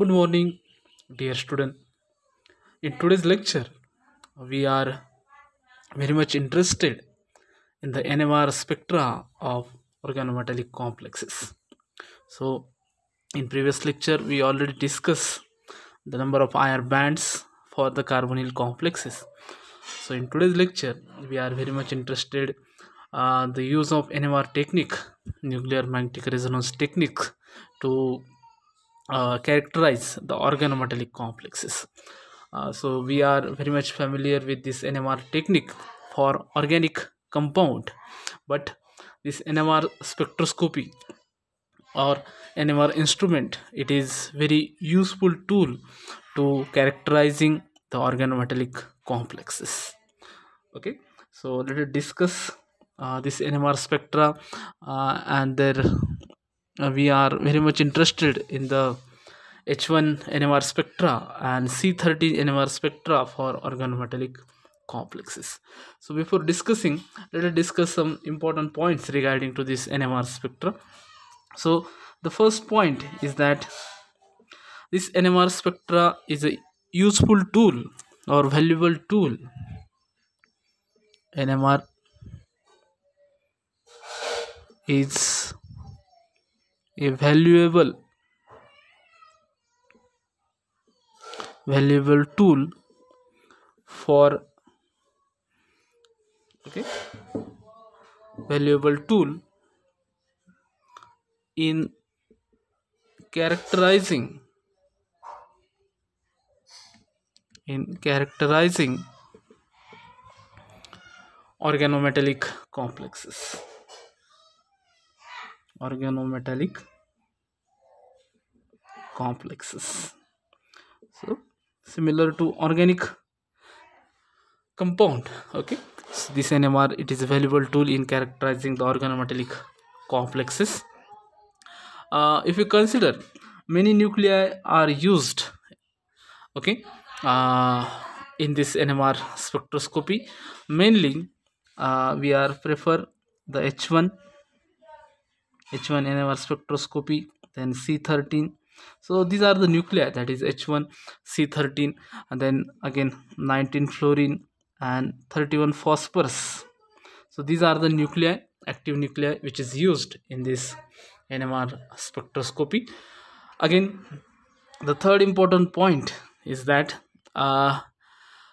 Good morning, dear student. In today's lecture, we are very much interested in the NMR spectra of organometallic complexes. So, in previous lecture, we already discussed the number of iron bands for the carbonyl complexes. So, in today's lecture, we are very much interested uh, the use of NMR technique, nuclear magnetic resonance technique, to uh, characterize the organometallic complexes. Uh, so we are very much familiar with this NMR technique for organic compound, but this NMR spectroscopy or NMR instrument, it is very useful tool to characterizing the organometallic complexes. Okay, so let us discuss uh, this NMR spectra uh, and their uh, we are very much interested in the H1 NMR spectra and C30 NMR spectra for organometallic complexes. So before discussing, let us discuss some important points regarding to this NMR spectra. So the first point is that this NMR spectra is a useful tool or valuable tool. NMR is a valuable valuable tool for okay valuable tool in characterizing in characterizing organometallic complexes organometallic complexes so similar to organic compound okay so this NMR it is a valuable tool in characterizing the organometallic complexes uh, if you consider many nuclei are used okay uh, in this NMR spectroscopy mainly uh, we are prefer the H1 H1NMR spectroscopy, then C13. So these are the nuclei that is H1, C13 and then again 19 fluorine and 31 phosphorus. So these are the nuclei, active nuclei which is used in this NMR spectroscopy. Again the third important point is that uh,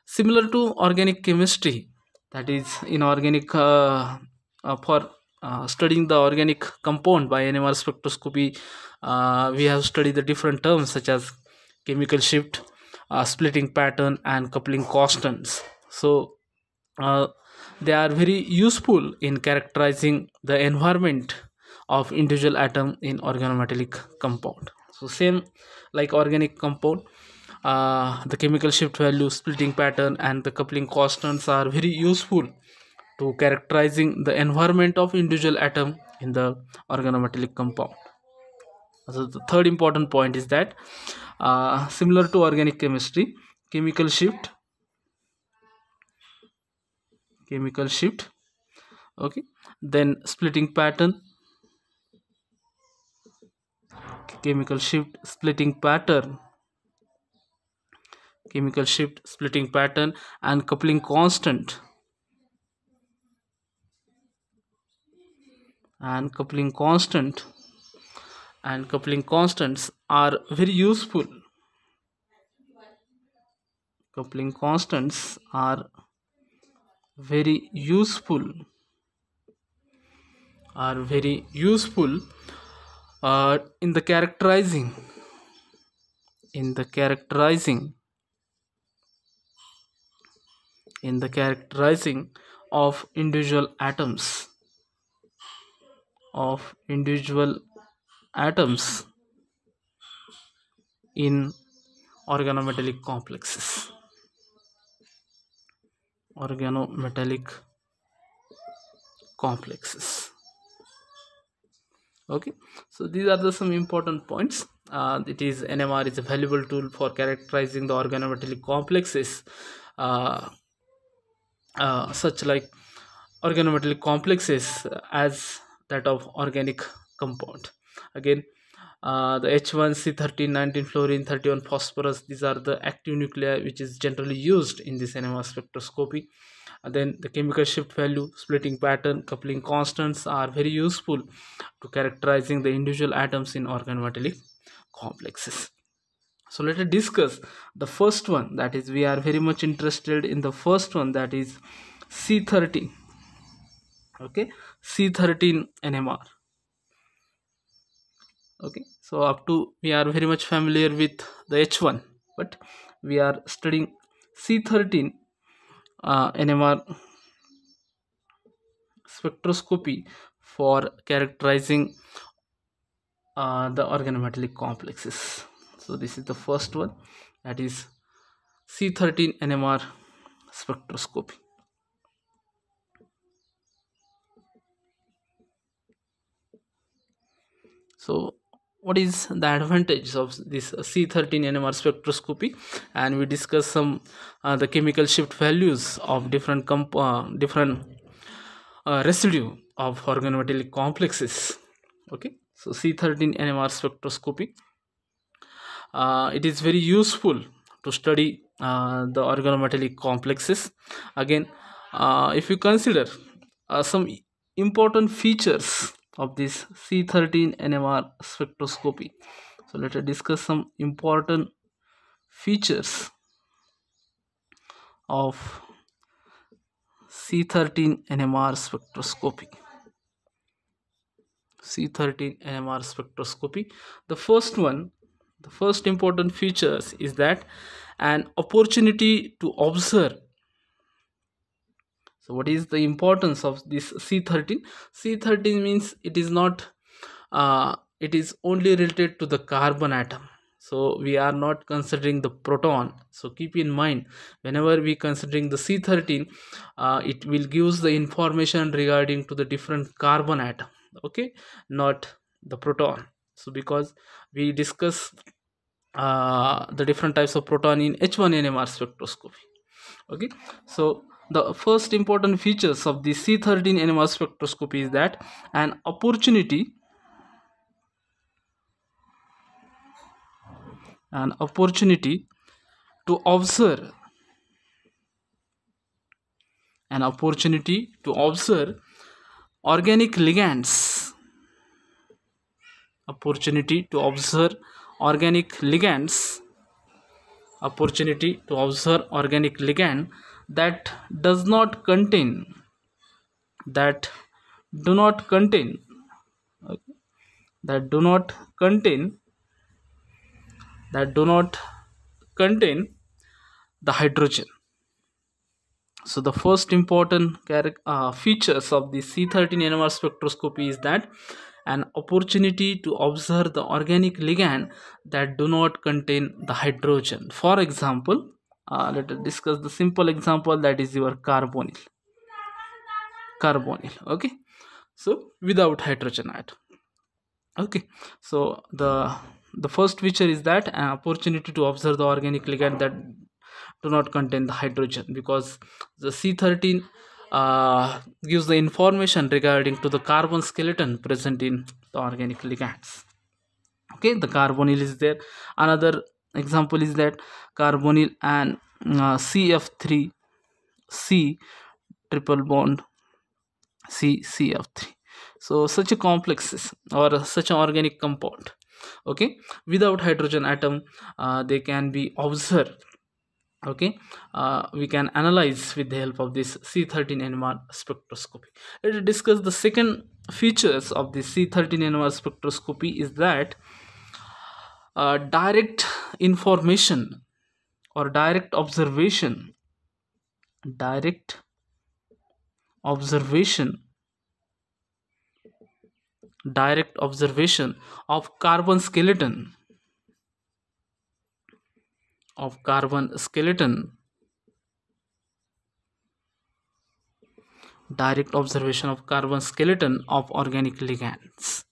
similar to organic chemistry that is inorganic uh, uh, for uh, studying the organic compound by NMR spectroscopy, uh, we have studied the different terms such as chemical shift, uh, splitting pattern, and coupling constants. So, uh, they are very useful in characterizing the environment of individual atom in organometallic compound. So, same like organic compound. Uh, the chemical shift value, splitting pattern, and the coupling constants are very useful to characterizing the environment of individual atom in the organometallic compound. So the third important point is that uh, similar to organic chemistry, chemical shift, chemical shift, okay, then splitting pattern, chemical shift, splitting pattern, chemical shift, splitting pattern and coupling constant and coupling constant and coupling constants are very useful coupling constants are very useful are very useful uh, in the characterizing in the characterizing in the characterizing of individual atoms of individual atoms in organometallic complexes organometallic complexes okay so these are the some important points uh, it is nmr is a valuable tool for characterizing the organometallic complexes uh, uh, such like organometallic complexes as that of organic compound again uh, the H1C 13, 19 fluorine, 31 phosphorus, these are the active nuclei which is generally used in this NMR spectroscopy. And then the chemical shift value, splitting pattern, coupling constants are very useful to characterizing the individual atoms in organometallic complexes. So let us discuss the first one that is we are very much interested in the first one that is C13 okay c13 nmr okay so up to we are very much familiar with the h1 but we are studying c13 uh, nmr spectroscopy for characterizing uh, the organometallic complexes so this is the first one that is c13 nmr spectroscopy so what is the advantage of this C13 NMR spectroscopy and we discuss some uh, the chemical shift values of different comp uh, different uh, residue of organometallic complexes okay so C13 NMR spectroscopy uh, it is very useful to study uh, the organometallic complexes again uh, if you consider some important features of this C13 NMR spectroscopy. So let us discuss some important features of C13 NMR spectroscopy. C13 NMR spectroscopy. The first one, the first important features is that an opportunity to observe so what is the importance of this c13 c13 means it is not uh, it is only related to the carbon atom so we are not considering the proton so keep in mind whenever we considering the c13 uh, it will gives the information regarding to the different carbon atom okay not the proton so because we discuss uh, the different types of proton in h1nmr spectroscopy okay so the first important features of the C13 NMR spectroscopy is that an opportunity an opportunity to observe an opportunity to observe organic ligands opportunity to observe organic ligands opportunity to observe organic ligand that does not contain that do not contain okay, that do not contain that do not contain the hydrogen so the first important uh, features of the C13NMR spectroscopy is that an opportunity to observe the organic ligand that do not contain the hydrogen. For example, uh, let us discuss the simple example that is your carbonyl carbonyl okay so without hydrogen atom okay so the the first feature is that an uh, opportunity to observe the organic ligand that do not contain the hydrogen because the c13 uh, gives the information regarding to the carbon skeleton present in the organic ligands okay the carbonyl is there another example is that carbonyl and uh, cf3 c triple bond c cf3 so such a complexes or such an organic compound okay without hydrogen atom uh, they can be observed okay uh, we can analyze with the help of this c13nmr spectroscopy let us discuss the second features of the c13nmr spectroscopy is that direct information or direct observation direct observation direct observation of carbon skeleton of carbon skeleton direct observation of carbon skeleton of organic ligands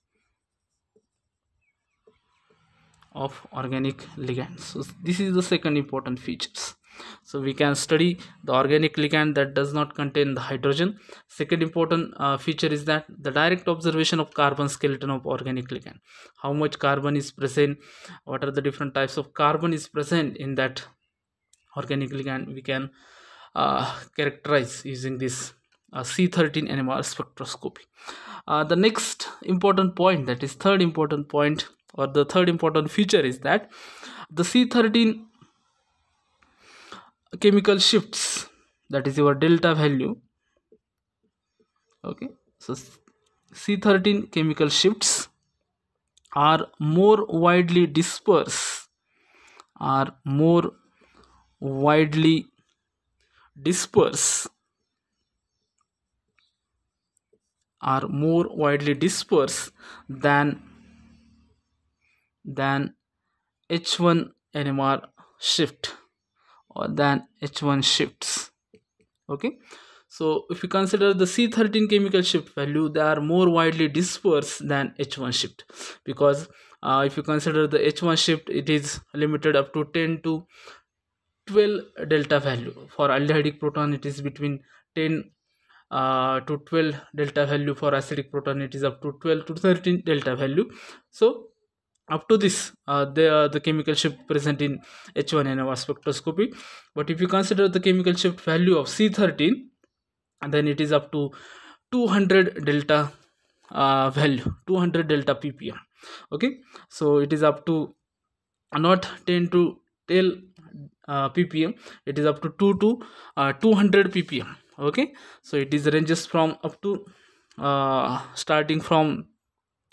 of organic ligands so this is the second important features so we can study the organic ligand that does not contain the hydrogen second important uh, feature is that the direct observation of carbon skeleton of organic ligand how much carbon is present what are the different types of carbon is present in that organic ligand we can uh, characterize using this uh, C13 NMR spectroscopy. Uh, the next important point that is third important point or the third important feature is that the C13 chemical shifts that is your delta value okay so C13 chemical shifts are more widely dispersed are more widely dispersed are more widely dispersed than than H1 NMR shift or than H1 shifts okay so if you consider the C13 chemical shift value they are more widely dispersed than H1 shift because uh, if you consider the H1 shift it is limited up to 10 to 12 delta value for aldehydic proton it is between 10 uh, to 12 delta value for acidic proton it is up to 12 to 13 delta value so up to this uh, they are uh, the chemical shift present in H1NMR spectroscopy but if you consider the chemical shift value of C13 then it is up to 200 delta uh, value 200 delta ppm okay so it is up to not 10 to 10 uh, ppm it is up to 2 to uh, 200 ppm okay so it is ranges from up to uh, starting from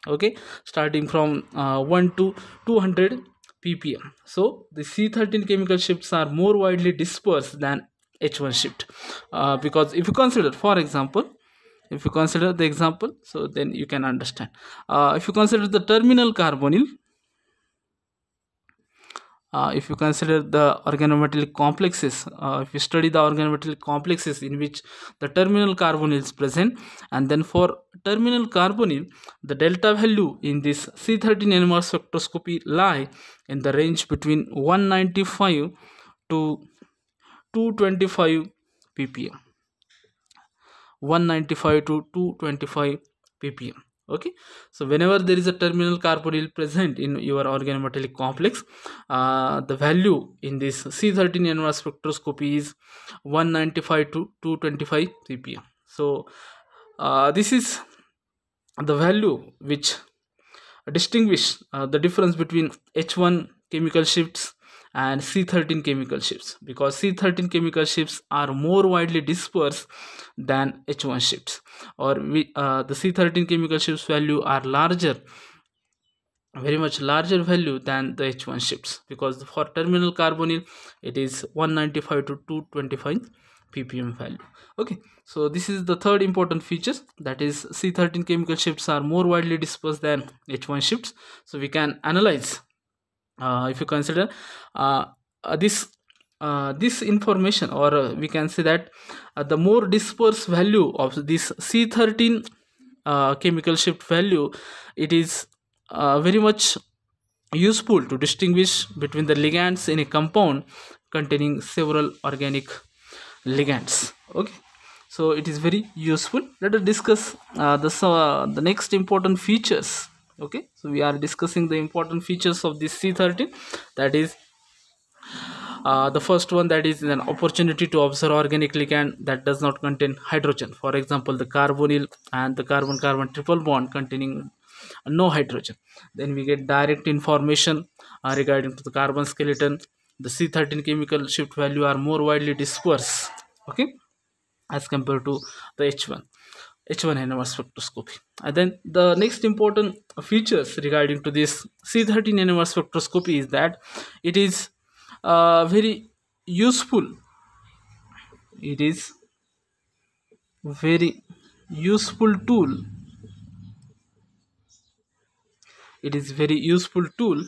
okay starting from uh, 1 to 200 ppm so the c13 chemical shifts are more widely dispersed than h1 shift uh, because if you consider for example if you consider the example so then you can understand uh, if you consider the terminal carbonyl uh, if you consider the organometallic complexes uh, if you study the organometallic complexes in which the terminal carbonyl is present and then for terminal carbonyl the delta value in this C13 NMR spectroscopy lie in the range between 195 to 225 ppm 195 to 225 ppm okay so whenever there is a terminal carbonyl present in your organometallic complex uh, the value in this c 13 NMR spectroscopy is 195 to 225 ppm so uh, this is the value which distinguish uh, the difference between h1 chemical shifts and C13 chemical shifts because C13 chemical shifts are more widely dispersed than H1 shifts or we, uh, the C13 chemical shifts value are larger very much larger value than the H1 shifts because for terminal carbonyl it is 195 to 225 ppm value okay so this is the third important feature that is C13 chemical shifts are more widely dispersed than H1 shifts so we can analyze uh, if you consider uh, uh, this uh, this information or uh, we can say that uh, the more dispersed value of this C13 chemical shift value it is very much useful to distinguish between the ligands in a compound containing several organic ligands okay so it is very useful let us discuss the the next important features okay so we are discussing the important features of this c13 that is uh, the first one that is an opportunity to observe organic ligand that does not contain hydrogen for example the carbonyl and the carbon carbon triple bond containing no hydrogen then we get direct information uh, regarding to the carbon skeleton the c13 chemical shift value are more widely dispersed okay as compared to the h1 h one NMR one spectroscopy. And then the next important features regarding to this c 13 NMR one spectroscopy is that it is uh, very useful. It is very useful tool. It is very useful tool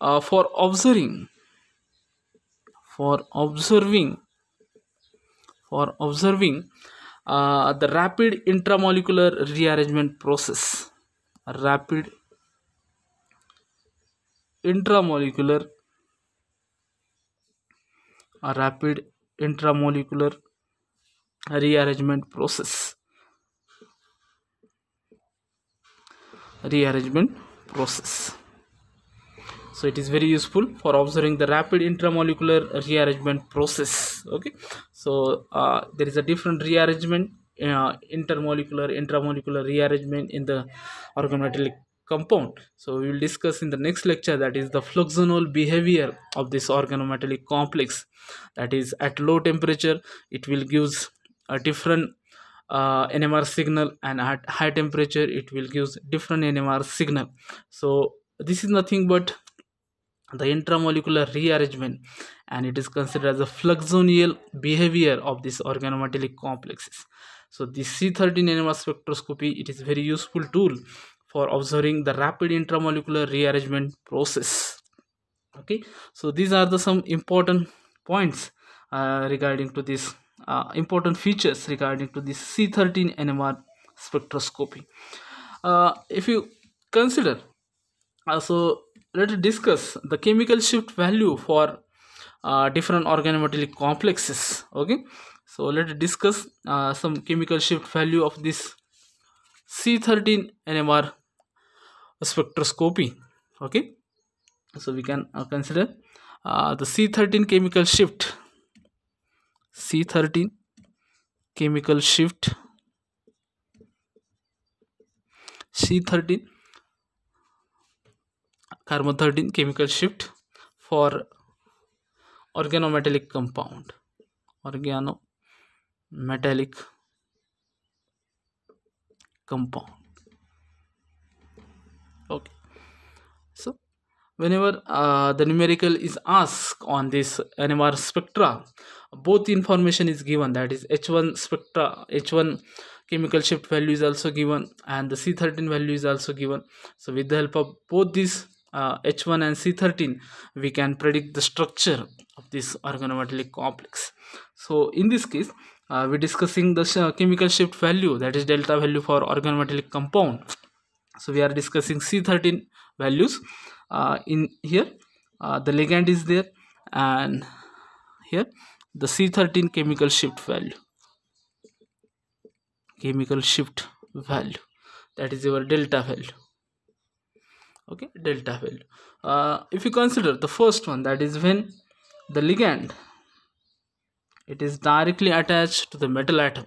uh, for observing for observing for observing uh, the rapid intramolecular rearrangement process rapid intramolecular a rapid intramolecular rearrangement process rearrangement process so it is very useful for observing the rapid intramolecular rearrangement process okay so uh, there is a different rearrangement uh, intermolecular intramolecular rearrangement in the organometallic compound so we will discuss in the next lecture that is the fluxional behavior of this organometallic complex that is at low temperature it will gives a different uh, NMR signal and at high temperature it will gives different NMR signal so this is nothing but the intramolecular rearrangement and it is considered as a fluxonial behavior of this organometallic complexes so the c13 NMR spectroscopy it is very useful tool for observing the rapid intramolecular rearrangement process okay so these are the some important points uh, regarding to this uh, important features regarding to this c13 NMR spectroscopy uh, if you consider also uh, let us discuss the chemical shift value for uh, different organometallic complexes okay so let us discuss uh, some chemical shift value of this c13 nmr spectroscopy okay so we can uh, consider uh, the c13 chemical shift c13 chemical shift c13 carbon 13 chemical shift for organometallic compound organometallic compound okay so whenever uh, the numerical is asked on this NMR spectra both information is given that is H1 spectra H1 chemical shift value is also given and the C13 value is also given so with the help of both these uh, H1 and C13 we can predict the structure of this organometallic complex so in this case uh, we're discussing the sh chemical shift value that is delta value for organometallic compound so we are discussing C13 values uh, in here uh, the ligand is there and here the C13 chemical shift value chemical shift value that is your delta value okay delta value uh, if you consider the first one that is when the ligand it is directly attached to the metal atom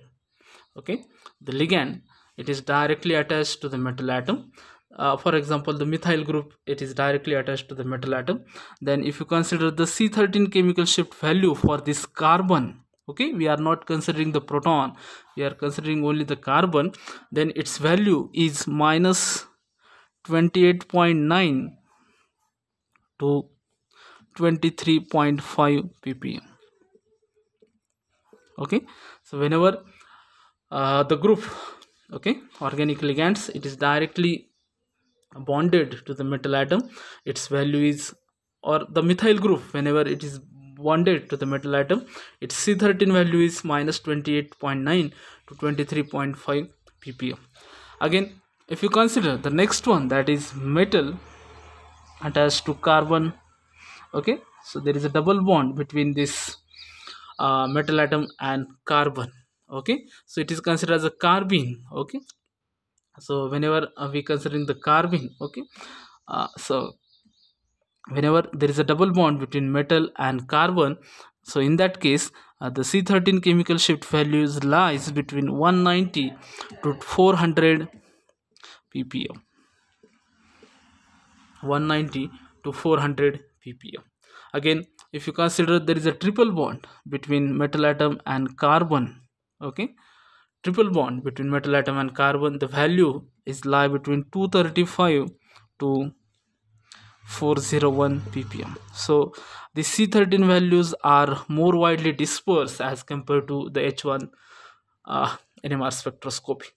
okay the ligand it is directly attached to the metal atom uh, for example the methyl group it is directly attached to the metal atom then if you consider the c13 chemical shift value for this carbon okay we are not considering the proton we are considering only the carbon then its value is minus 28.9 to 23.5 ppm okay so whenever uh, the group okay organic ligands it is directly bonded to the metal atom its value is or the methyl group whenever it is bonded to the metal atom its c13 value is minus 28.9 to 23.5 ppm again if you consider the next one that is metal attached to carbon okay so there is a double bond between this uh, metal atom and carbon okay so it is considered as a carbene okay so whenever uh, we considering the carbene okay uh, so whenever there is a double bond between metal and carbon so in that case uh, the c13 chemical shift values lies between 190 to 400 ppm 190 to 400 ppm again if you consider there is a triple bond between metal atom and carbon okay triple bond between metal atom and carbon the value is lie between 235 to 401 ppm so the c13 values are more widely dispersed as compared to the h1 uh, nmr spectroscopy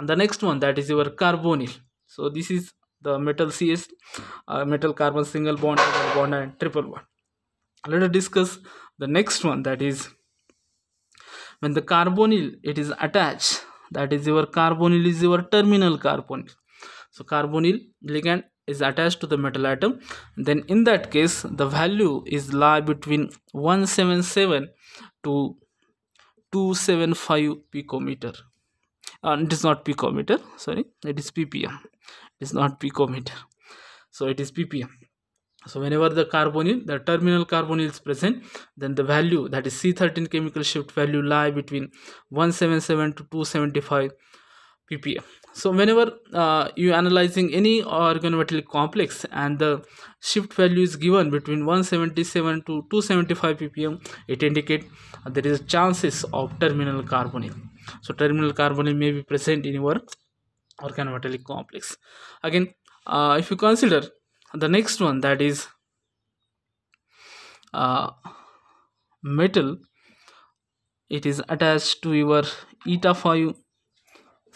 the next one that is your carbonyl so this is the metal cs uh, metal carbon single bond double bond and triple bond let us discuss the next one that is when the carbonyl it is attached that is your carbonyl is your terminal carbonyl so carbonyl ligand is attached to the metal atom then in that case the value is lie between 177 to 275 picometer and it is not picometer sorry it is ppm it is not picometer so it is ppm so whenever the carbonyl, the terminal carbonyl is present, then the value that is C13 chemical shift value lie between 177 to 275 ppm. So whenever uh, you analyzing any organometallic complex and the shift value is given between 177 to 275 ppm, it indicate there is chances of terminal carbonyl so terminal carbonyl may be present in your organometallic complex again uh, if you consider the next one that is uh, metal it is attached to your eta 5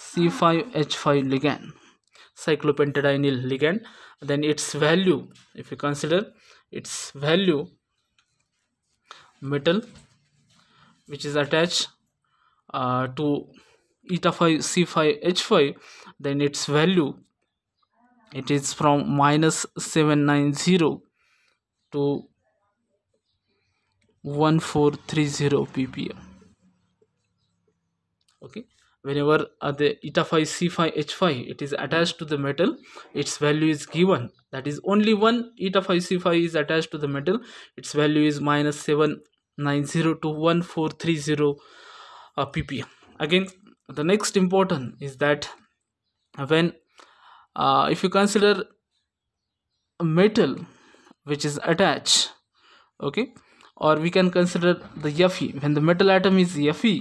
c5 h5 ligand cyclopentadienyl ligand then its value if you consider its value metal which is attached uh, to eta 5 c5 h5 then its value it is from minus 790 to 1430 ppm okay whenever uh, the eta 5 c5 h5 it is attached to the metal its value is given that is only one eta 5 c5 is attached to the metal its value is minus 790 to 1430 uh, pp again the next important is that when uh, if you consider a metal which is attached okay or we can consider the fe when the metal atom is fe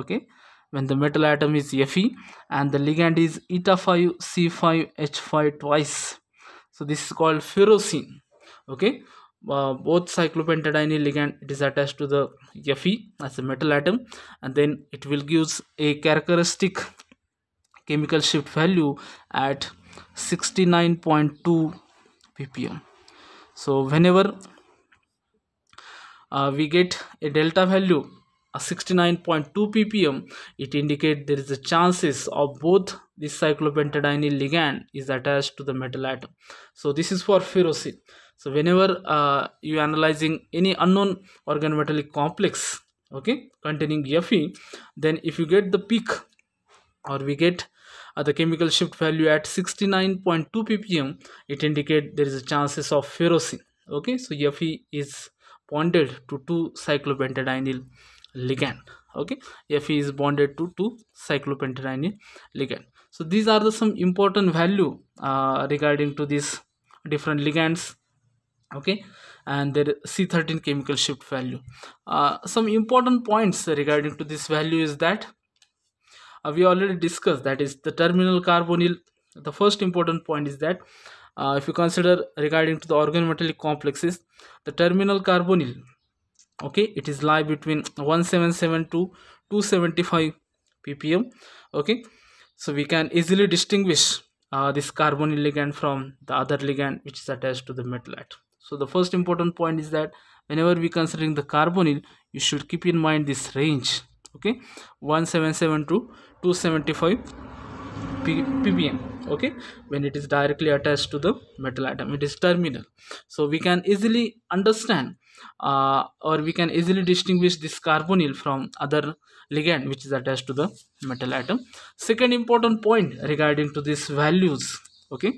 okay when the metal atom is fe and the ligand is eta 5 c5 h5 twice so this is called ferrocene okay uh, both cyclopentadiene ligand it is attached to the Fe as a metal atom and then it will gives a characteristic chemical shift value at 69.2 ppm so whenever uh, we get a delta value 69.2 ppm it indicates there is a chances of both this cyclopentadienyl ligand is attached to the metal atom so this is for ferrocene so whenever uh, you analyzing any unknown organometallic complex okay containing fe then if you get the peak or we get uh, the chemical shift value at 69.2 ppm it indicate there is a chances of ferrocene okay so fe is bonded to two cyclopentadienyl ligand okay F is bonded to 2 cyclopentanil ligand so these are the some important value uh, regarding to these different ligands okay and their C13 chemical shift value uh, some important points regarding to this value is that uh, we already discussed that is the terminal carbonyl the first important point is that uh, if you consider regarding to the organometallic complexes the terminal carbonyl okay it is lie between 177 to 275 ppm okay so we can easily distinguish uh, this carbonyl ligand from the other ligand which is attached to the atom. so the first important point is that whenever we considering the carbonyl you should keep in mind this range okay 177 to 275 ppm okay when it is directly attached to the metal atom it is terminal so we can easily understand uh, or we can easily distinguish this carbonyl from other ligand which is attached to the metal atom second important point regarding to these values okay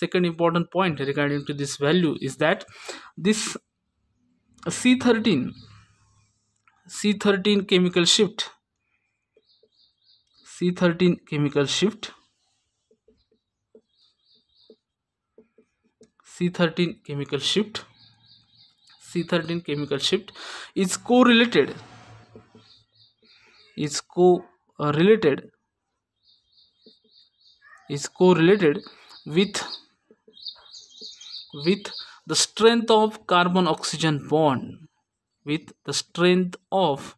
second important point regarding to this value is that this c13 c13 chemical shift c13 chemical shift C13 chemical shift C13 chemical shift is correlated is correlated is correlated with with the strength of carbon oxygen bond with the strength of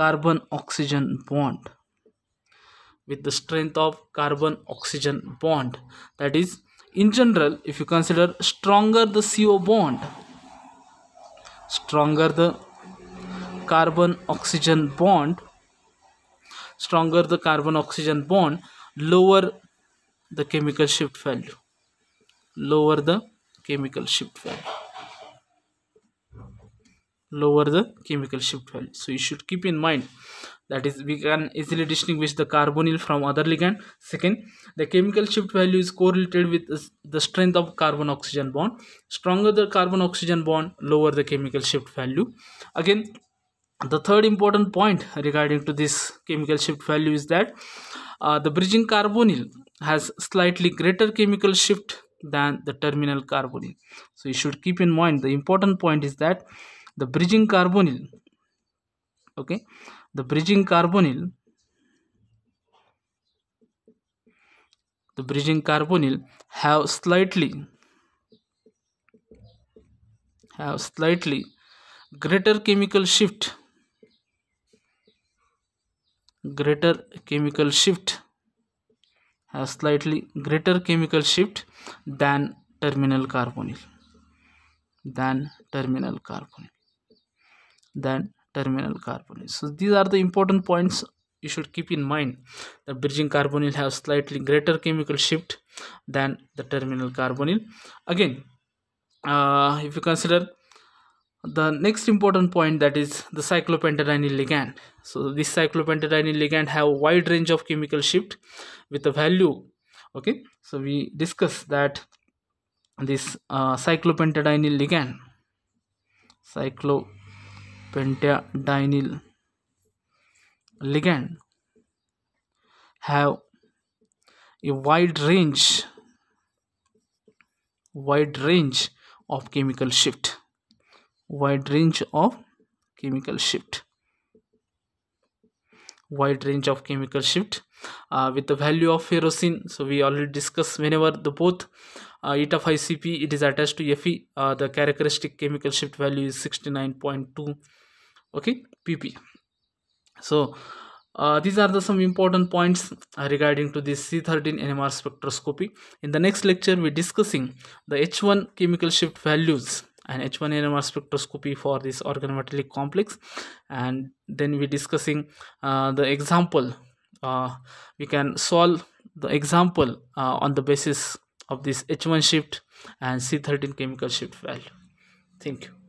carbon oxygen bond with the strength of carbon oxygen bond that is in general if you consider stronger the CO bond stronger the carbon oxygen bond stronger the carbon oxygen bond lower the chemical shift value lower the chemical shift value lower the chemical shift value so you should keep in mind that is we can easily distinguish the carbonyl from other ligand second the chemical shift value is correlated with the strength of carbon oxygen bond stronger the carbon oxygen bond lower the chemical shift value again the third important point regarding to this chemical shift value is that uh, the bridging carbonyl has slightly greater chemical shift than the terminal carbonyl so you should keep in mind the important point is that the bridging carbonyl okay the bridging carbonyl the bridging carbonyl have slightly have slightly greater chemical shift greater chemical shift has slightly greater chemical shift than terminal carbonyl than terminal carbonyl than terminal carbonyl so these are the important points you should keep in mind the bridging carbonyl have slightly greater chemical shift than the terminal carbonyl again uh, if you consider the next important point that is the cyclopentadienyl ligand so this cyclopentadienyl ligand have wide range of chemical shift with a value okay so we discuss that this uh, cyclopentadienyl ligand cyclo pentadienyl ligand have a wide range wide range of chemical shift wide range of chemical shift wide range of chemical shift uh, with the value of ferrocene so we already discussed whenever the both uh, eta 5 cp it is attached to fe uh, the characteristic chemical shift value is 69.2 okay pp so uh, these are the some important points regarding to this C13 NMR spectroscopy. In the next lecture, we're discussing the H1 chemical shift values and H1 NMR spectroscopy for this organometallic complex and then we're discussing uh, the example uh, we can solve the example uh, on the basis of this H1 shift and C13 chemical shift value. Thank you.